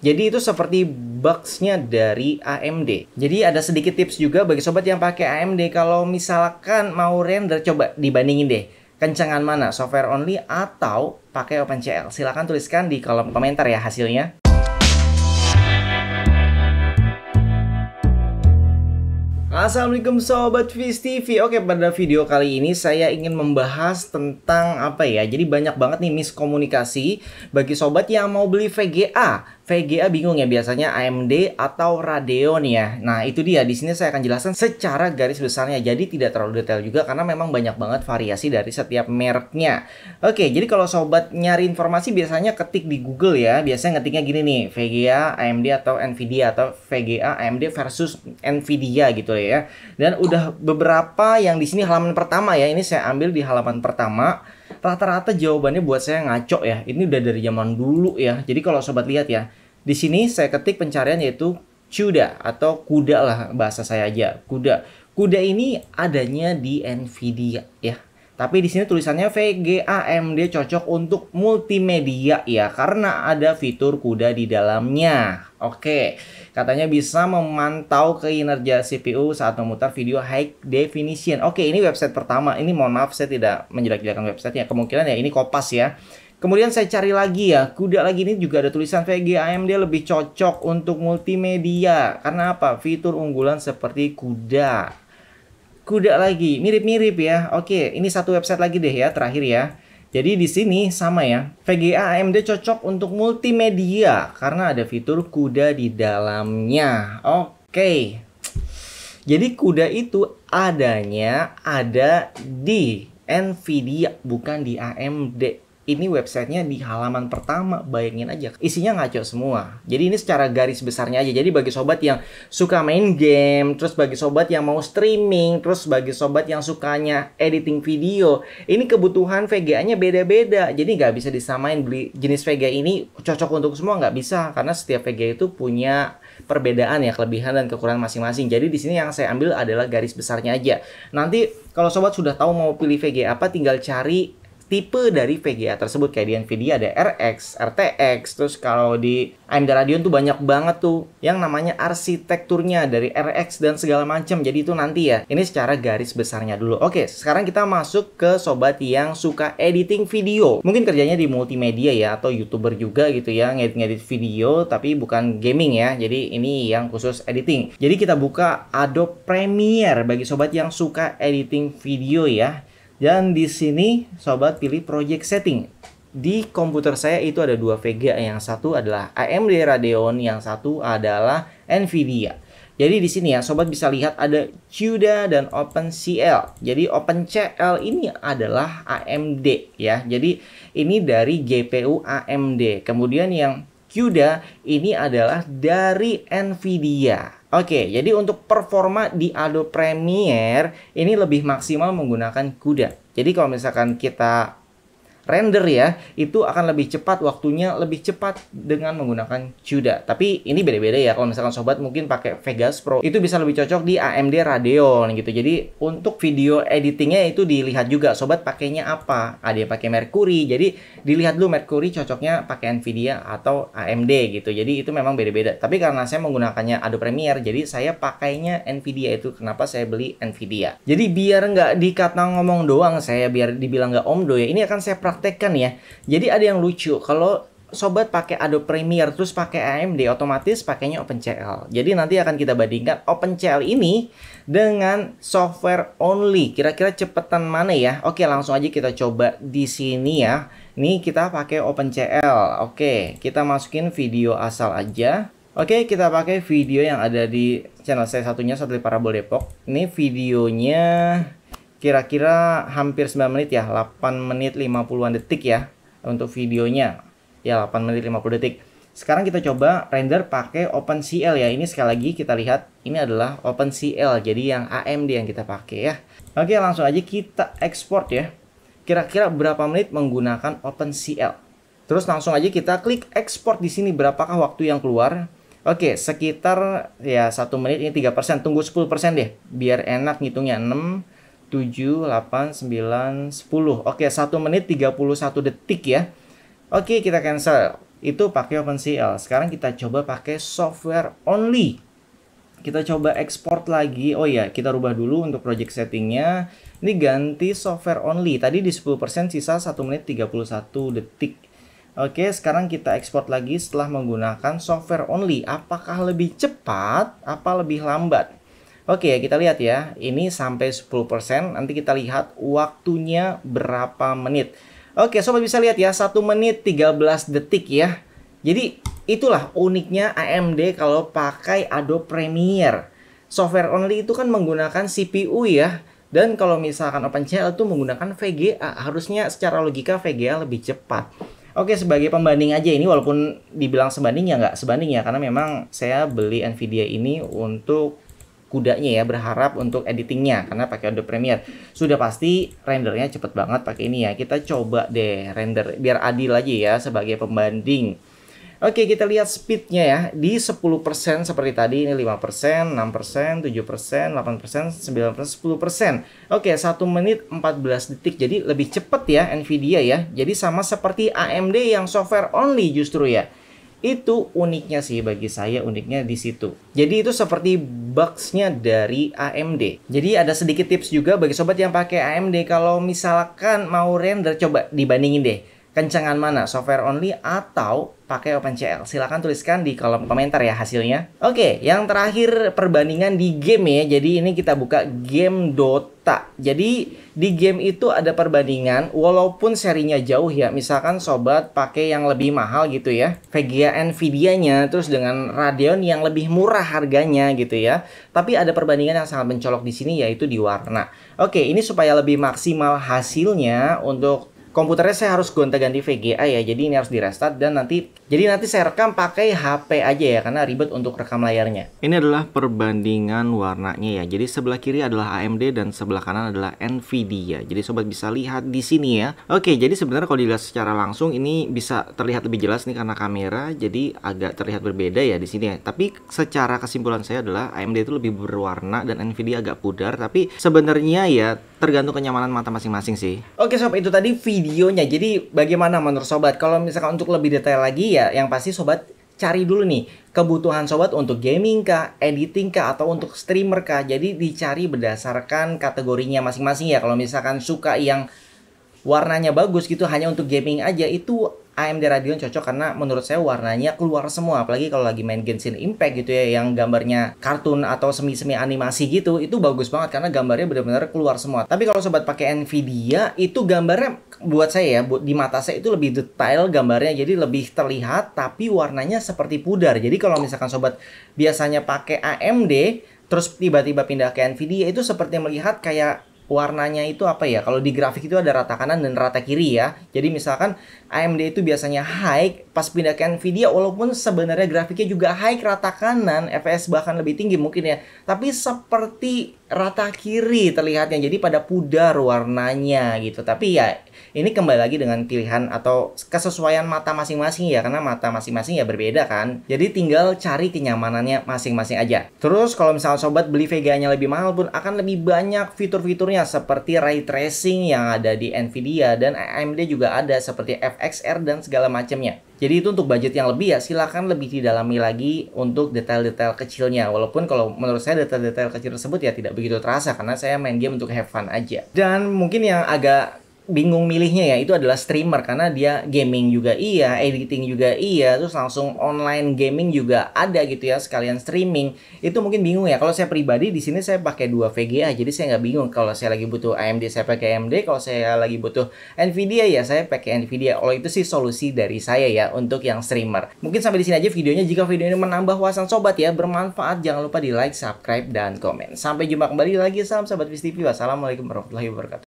Jadi itu seperti boxnya dari AMD. Jadi ada sedikit tips juga bagi sobat yang pakai AMD kalau misalkan mau render coba dibandingin deh kencangan mana software only atau pakai OpenCL. Silahkan tuliskan di kolom komentar ya hasilnya. Assalamualaikum Sobat Viz Oke pada video kali ini saya ingin membahas tentang apa ya Jadi banyak banget nih miskomunikasi Bagi Sobat yang mau beli VGA VGA bingung ya biasanya AMD atau Radeon ya. Nah, itu dia di sini saya akan jelaskan secara garis besarnya. Jadi tidak terlalu detail juga karena memang banyak banget variasi dari setiap mereknya. Oke, jadi kalau sobat nyari informasi biasanya ketik di Google ya. Biasanya ngetiknya gini nih, VGA AMD atau Nvidia atau VGA AMD versus Nvidia gitu ya. Dan udah beberapa yang di sini halaman pertama ya. Ini saya ambil di halaman pertama rata-rata jawabannya buat saya ngaco ya. Ini udah dari zaman dulu ya. Jadi kalau sobat lihat ya, di sini saya ketik pencarian yaitu Cuda atau kuda lah bahasa saya aja, kuda. Kuda ini adanya di Nvidia ya. Tapi di sini tulisannya VGA AMD cocok untuk multimedia ya karena ada fitur kuda di dalamnya. Oke, katanya bisa memantau kinerja CPU saat memutar video high definition. Oke, ini website pertama. Ini mohon maaf saya tidak menjelek-jelekan ya Kemungkinan ya ini Kopas ya. Kemudian saya cari lagi ya, kuda lagi ini juga ada tulisan VGA AMD lebih cocok untuk multimedia. Karena apa? Fitur unggulan seperti kuda. Kuda lagi, mirip-mirip ya. Oke, ini satu website lagi deh ya, terakhir ya. Jadi di sini sama ya, VGA AMD cocok untuk multimedia karena ada fitur kuda di dalamnya. Oke. Jadi kuda itu adanya ada di Nvidia bukan di AMD ini websitenya di halaman pertama bayangin aja isinya ngaco semua jadi ini secara garis besarnya aja jadi bagi sobat yang suka main game terus bagi sobat yang mau streaming terus bagi sobat yang sukanya editing video ini kebutuhan VGA nya beda-beda jadi nggak bisa disamain beli jenis VGA ini cocok untuk semua nggak bisa karena setiap VGA itu punya perbedaan ya kelebihan dan kekurangan masing-masing jadi di sini yang saya ambil adalah garis besarnya aja nanti kalau sobat sudah tahu mau pilih VGA apa tinggal cari tipe dari VGA tersebut kayak di Nvidia ada RX, RTX, terus kalau di AMD Radeon tuh banyak banget tuh yang namanya arsitekturnya dari RX dan segala macam. Jadi itu nanti ya. Ini secara garis besarnya dulu. Oke, sekarang kita masuk ke sobat yang suka editing video. Mungkin kerjanya di multimedia ya atau YouTuber juga gitu ya, ngedit-ngedit video tapi bukan gaming ya. Jadi ini yang khusus editing. Jadi kita buka Adobe Premiere bagi sobat yang suka editing video ya. Dan di sini sobat pilih project setting. Di komputer saya itu ada dua VGA, yang satu adalah AMD Radeon, yang satu adalah Nvidia. Jadi di sini ya sobat bisa lihat ada CUDA dan OpenCL. Jadi OpenCL ini adalah AMD ya. Jadi ini dari GPU AMD. Kemudian yang CUDA ini adalah dari Nvidia. Oke, jadi untuk performa di Adobe Premiere ini lebih maksimal menggunakan kuda. Jadi kalau misalkan kita render ya, itu akan lebih cepat waktunya lebih cepat dengan menggunakan CUDA. Tapi ini beda-beda ya. Kalau misalkan sobat mungkin pakai Vegas Pro, itu bisa lebih cocok di AMD Radeon gitu. Jadi untuk video editingnya itu dilihat juga sobat pakainya apa. Ada yang pakai Mercury. Jadi dilihat dulu Mercury cocoknya pakai Nvidia atau AMD gitu. Jadi itu memang beda-beda. Tapi karena saya menggunakannya Adobe Premiere, jadi saya pakainya Nvidia itu kenapa saya beli Nvidia. Jadi biar nggak dikata ngomong doang saya biar dibilang nggak omdo ya. Ini akan saya praktekkan ya. Jadi ada yang lucu kalau sobat pakai Adobe Premiere terus pakai AMD otomatis pakainya OpenCL. Jadi nanti akan kita bandingkan OpenCL ini dengan software only. Kira-kira cepetan mana ya? Oke, langsung aja kita coba di sini ya. Ini kita pakai OpenCL. Oke, kita masukin video asal aja. Oke, kita pakai video yang ada di channel saya satunya Satelit Parabol Depok. Ini videonya kira-kira hampir 9 menit ya 8 menit 50-an detik ya untuk videonya ya 8 menit 50 detik sekarang kita coba render pakai OpenCL ya ini sekali lagi kita lihat ini adalah OpenCL jadi yang AMD yang kita pakai ya oke langsung aja kita export ya kira-kira berapa menit menggunakan OpenCL terus langsung aja kita klik export di sini berapakah waktu yang keluar Oke, sekitar ya satu menit ini 3%, tunggu 10% deh biar enak ngitungnya 6 7, 8, 9, 10. Oke, 1 menit 31 detik ya. Oke, kita cancel. Itu pakai OpenCL. Sekarang kita coba pakai software only. Kita coba export lagi. Oh iya, kita rubah dulu untuk project settingnya. Ini ganti software only. Tadi di 10% sisa 1 menit 31 detik. Oke, sekarang kita export lagi setelah menggunakan software only. Apakah lebih cepat? Apa lebih lambat? Oke, kita lihat ya. Ini sampai 10%. Nanti kita lihat waktunya berapa menit. Oke, sobat bisa lihat ya. 1 menit 13 detik ya. Jadi, itulah uniknya AMD kalau pakai Adobe Premiere. Software only itu kan menggunakan CPU ya. Dan kalau misalkan OpenCL itu menggunakan VGA, harusnya secara logika VGA lebih cepat. Oke, sebagai pembanding aja ini walaupun dibilang sebanding ya nggak sebanding ya. Karena memang saya beli NVIDIA ini untuk kudanya ya berharap untuk editingnya karena pakai Adobe Premiere sudah pasti rendernya cepet banget pakai ini ya kita coba deh render biar adil aja ya sebagai pembanding Oke kita lihat speednya ya di 10% seperti tadi ini 5%, 6%, 7%, 8%, 9%, 10% Oke 1 menit 14 detik jadi lebih cepet ya Nvidia ya Jadi sama seperti AMD yang software only justru ya itu uniknya sih bagi saya uniknya di situ. Jadi itu seperti boxnya dari AMD. Jadi ada sedikit tips juga bagi sobat yang pakai AMD kalau misalkan mau render coba dibandingin deh Kencangan mana, software only atau pakai OpenCL? Silahkan tuliskan di kolom komentar ya hasilnya. Oke, yang terakhir perbandingan di game ya. Jadi ini kita buka game Dota. Jadi di game itu ada perbandingan walaupun serinya jauh ya. Misalkan sobat pakai yang lebih mahal gitu ya. VGA Nvidia-nya terus dengan Radeon yang lebih murah harganya gitu ya. Tapi ada perbandingan yang sangat mencolok di sini yaitu di warna. Oke, ini supaya lebih maksimal hasilnya untuk komputernya saya harus gonta-ganti VGA ya. Jadi ini harus di restart dan nanti jadi nanti saya rekam pakai HP aja ya karena ribet untuk rekam layarnya. Ini adalah perbandingan warnanya ya. Jadi sebelah kiri adalah AMD dan sebelah kanan adalah Nvidia. Ya, jadi sobat bisa lihat di sini ya. Oke, jadi sebenarnya kalau dilihat secara langsung ini bisa terlihat lebih jelas nih karena kamera jadi agak terlihat berbeda ya di sini ya. Tapi secara kesimpulan saya adalah AMD itu lebih berwarna dan Nvidia agak pudar tapi sebenarnya ya tergantung kenyamanan mata masing-masing sih. Oke sob, itu tadi videonya. Jadi bagaimana menurut sobat? Kalau misalkan untuk lebih detail lagi ya, yang pasti sobat cari dulu nih kebutuhan sobat untuk gaming kah, editing kah, atau untuk streamer kah. Jadi dicari berdasarkan kategorinya masing-masing ya. Kalau misalkan suka yang warnanya bagus gitu hanya untuk gaming aja itu AMD Radeon cocok karena menurut saya warnanya keluar semua apalagi kalau lagi main Genshin Impact gitu ya yang gambarnya kartun atau semi-semi animasi gitu itu bagus banget karena gambarnya benar-benar keluar semua tapi kalau sobat pakai Nvidia itu gambarnya buat saya ya di mata saya itu lebih detail gambarnya jadi lebih terlihat tapi warnanya seperti pudar jadi kalau misalkan sobat biasanya pakai AMD terus tiba-tiba pindah ke Nvidia itu seperti melihat kayak warnanya itu apa ya? Kalau di grafik itu ada rata kanan dan rata kiri ya. Jadi misalkan AMD itu biasanya high, pas pindah ke Nvidia walaupun sebenarnya grafiknya juga high rata kanan, FPS bahkan lebih tinggi mungkin ya. Tapi seperti rata kiri terlihatnya jadi pada pudar warnanya gitu tapi ya ini kembali lagi dengan pilihan atau kesesuaian mata masing-masing ya karena mata masing-masing ya berbeda kan jadi tinggal cari kenyamanannya masing-masing aja terus kalau misalnya sobat beli Vega-nya lebih mahal pun akan lebih banyak fitur-fiturnya seperti ray tracing yang ada di Nvidia dan AMD juga ada seperti FXR dan segala macamnya jadi itu untuk budget yang lebih ya silakan lebih didalami lagi untuk detail-detail kecilnya. Walaupun kalau menurut saya detail-detail kecil tersebut ya tidak begitu terasa karena saya main game untuk have fun aja. Dan mungkin yang agak bingung milihnya ya itu adalah streamer karena dia gaming juga iya, editing juga iya, terus langsung online gaming juga ada gitu ya sekalian streaming. Itu mungkin bingung ya. Kalau saya pribadi di sini saya pakai dua VGA jadi saya nggak bingung kalau saya lagi butuh AMD saya pakai AMD, kalau saya lagi butuh Nvidia ya saya pakai Nvidia. Kalau oh, itu sih solusi dari saya ya untuk yang streamer. Mungkin sampai di sini aja videonya. Jika video ini menambah wawasan sobat ya bermanfaat jangan lupa di like, subscribe dan komen. Sampai jumpa kembali lagi salam sahabat VSTV Wassalamualaikum warahmatullahi wabarakatuh.